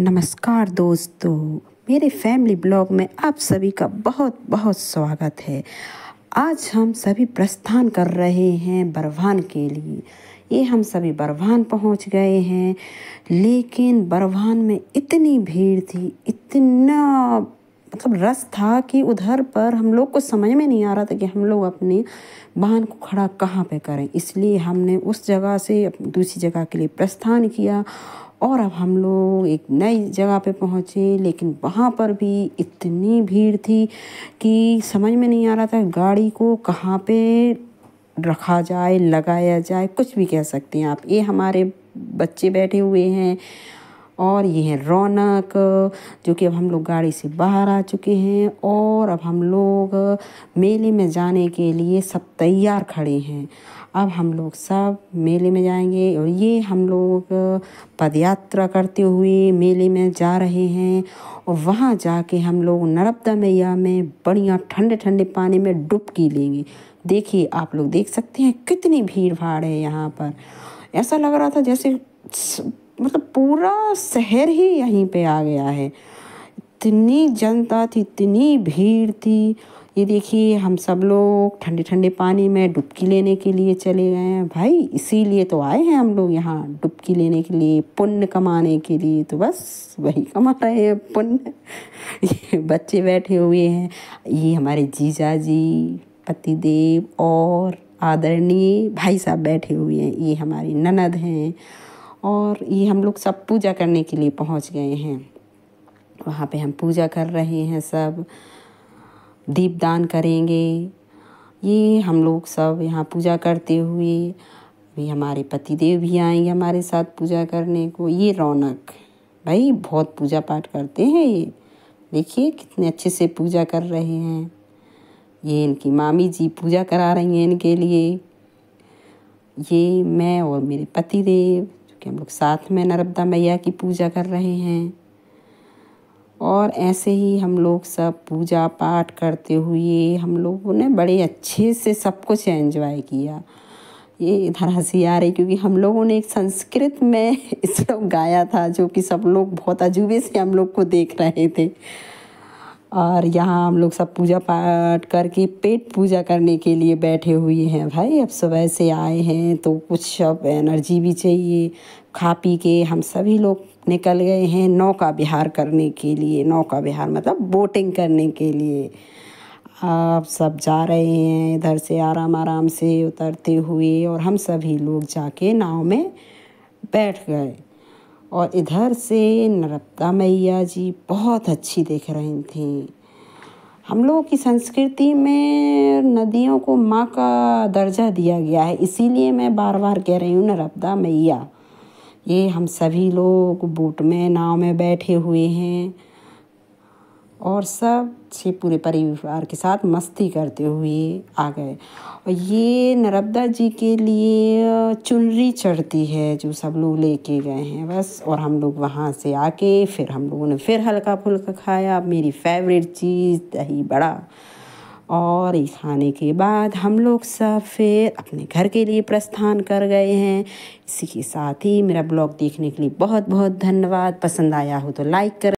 नमस्कार दोस्तों मेरे फैमिली ब्लॉग में आप सभी का बहुत बहुत स्वागत है आज हम सभी प्रस्थान कर रहे हैं बरवान के लिए ये हम सभी बरवान पहुंच गए हैं लेकिन बरवान में इतनी भीड़ थी इतना मतलब रस था कि उधर पर हम लोग को समझ में नहीं आ रहा था कि हम लोग अपने वाहन को खड़ा कहाँ पे करें इसलिए हमने उस जगह से दूसरी जगह के लिए प्रस्थान किया और अब हम लोग एक नई जगह पे पहुँचे लेकिन वहाँ पर भी इतनी भीड़ थी कि समझ में नहीं आ रहा था गाड़ी को कहाँ पे रखा जाए लगाया जाए कुछ भी कह सकते हैं आप ये हमारे बच्चे बैठे हुए हैं और ये है रौनक जो कि अब हम लोग गाड़ी से बाहर आ चुके हैं और अब हम लोग मेले में जाने के लिए सब तैयार खड़े हैं अब हम लोग सब मेले में जाएंगे और ये हम लोग पद यात्रा करते हुए मेले में जा रहे हैं और वहाँ जाके हम लोग नर्मदा मैया में बढ़िया ठंडे ठंडे पानी में डुबकी लेंगे देखिए आप लोग देख सकते हैं कितनी भीड़ भाड़ है यहाँ पर ऐसा लग रहा था जैसे मतलब पूरा शहर ही यहीं पे आ गया है इतनी जनता थी इतनी भीड़ थी ये देखिए हम सब लोग ठंडे ठंडे पानी में डुबकी लेने के लिए चले गए हैं भाई इसीलिए तो आए हैं हम लोग यहाँ डुबकी लेने के लिए पुण्य कमाने के लिए तो बस वही कमा रहे हैं पुण्य ये बच्चे बैठे हुए हैं ये हमारे जीजा जी पतिदेव और आदरणीय भाई साहब बैठे हुए हैं ये हमारी ननद हैं और ये हम लोग सब पूजा करने के लिए पहुंच गए हैं वहाँ पे हम पूजा कर रहे हैं सब दीपदान करेंगे ये हम लोग सब यहाँ पूजा करते हुए भी हमारे पतिदेव भी आएंगे हमारे साथ पूजा करने को ये रौनक भाई बहुत पूजा पाठ करते हैं ये देखिए कितने अच्छे से पूजा कर रहे हैं ये इनकी मामी जी पूजा करा रही हैं इनके लिए ये मैं और मेरे पतिदेव कि हम लोग साथ में नर्मदा मैया की पूजा कर रहे हैं और ऐसे ही हम लोग सब पूजा पाठ करते हुए हम लोगों ने बड़े अच्छे से सब कुछ एंजॉय किया ये इधर हंसी आ रही क्योंकि हम लोगों ने एक संस्कृत में लोग गाया था जो कि सब लोग बहुत अजूबे से हम लोग को देख रहे थे और यहाँ हम लोग सब पूजा पाठ करके पेट पूजा करने के लिए बैठे हुए हैं भाई अब सुबह से आए हैं तो कुछ अब एनर्जी भी चाहिए खा पी के हम सभी लोग निकल गए हैं नौका विहार करने के लिए नौका विहार मतलब बोटिंग करने के लिए आप सब जा रहे हैं इधर से आराम आराम से उतरते हुए और हम सभी लोग जाके नाव में बैठ गए और इधर से नर्मदा मैया जी बहुत अच्छी दिख रही थी हम लोगों की संस्कृति में नदियों को माँ का दर्जा दिया गया है इसीलिए मैं बार बार कह रही हूँ नर्मदा मैया ये हम सभी लोग बोट में नाव में बैठे हुए हैं और सब से पूरे परिवार के साथ मस्ती करते हुए आ गए और ये नर्मदा जी के लिए चुनरी चढ़ती है जो सब लोग लेके गए हैं बस और हम लोग वहाँ से आके फिर हम लोगों ने फिर हल्का फुल्का खाया मेरी फेवरेट चीज़ दही बड़ा और ये खाने के बाद हम लोग सब फिर अपने घर के लिए प्रस्थान कर गए हैं इसी के साथ ही मेरा ब्लॉग देखने के लिए बहुत बहुत धन्यवाद पसंद आया हो तो लाइक करें